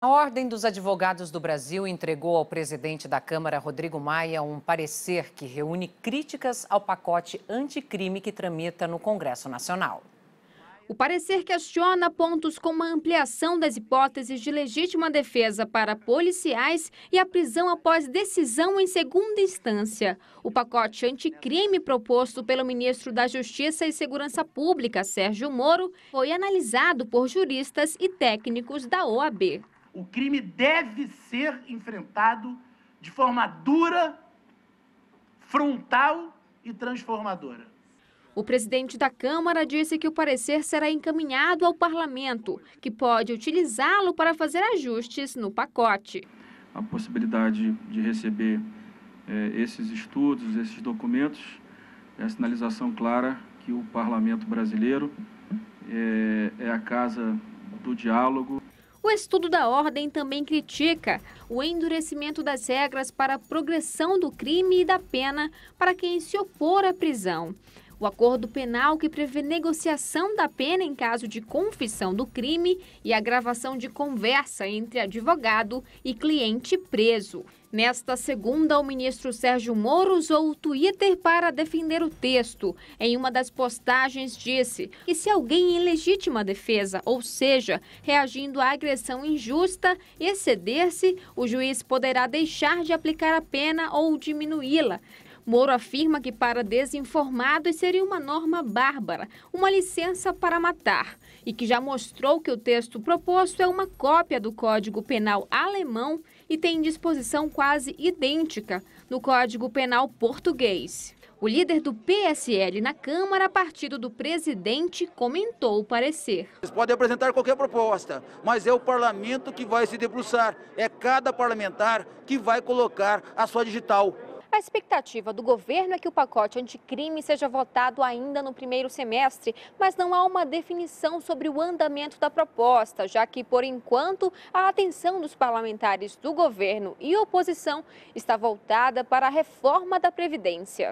A Ordem dos Advogados do Brasil entregou ao presidente da Câmara, Rodrigo Maia, um parecer que reúne críticas ao pacote anticrime que tramita no Congresso Nacional. O parecer questiona pontos como a ampliação das hipóteses de legítima defesa para policiais e a prisão após decisão em segunda instância. O pacote anticrime proposto pelo ministro da Justiça e Segurança Pública, Sérgio Moro, foi analisado por juristas e técnicos da OAB. O crime deve ser enfrentado de forma dura, frontal e transformadora. O presidente da Câmara disse que o parecer será encaminhado ao parlamento, que pode utilizá-lo para fazer ajustes no pacote. A possibilidade de receber eh, esses estudos, esses documentos, é a sinalização clara que o parlamento brasileiro eh, é a casa do diálogo. O estudo da ordem também critica o endurecimento das regras para a progressão do crime e da pena para quem se opor à prisão o acordo penal que prevê negociação da pena em caso de confissão do crime e a gravação de conversa entre advogado e cliente preso. Nesta segunda, o ministro Sérgio Moro usou o Twitter para defender o texto. Em uma das postagens, disse que se alguém em legítima defesa, ou seja, reagindo à agressão injusta, exceder-se, o juiz poderá deixar de aplicar a pena ou diminuí-la. Moro afirma que para desinformados seria uma norma bárbara, uma licença para matar, e que já mostrou que o texto proposto é uma cópia do Código Penal alemão e tem disposição quase idêntica no Código Penal português. O líder do PSL na Câmara, partido do presidente, comentou o parecer. Eles podem apresentar qualquer proposta, mas é o parlamento que vai se debruçar. É cada parlamentar que vai colocar a sua digital a expectativa do governo é que o pacote anticrime seja votado ainda no primeiro semestre, mas não há uma definição sobre o andamento da proposta, já que, por enquanto, a atenção dos parlamentares do governo e oposição está voltada para a reforma da Previdência.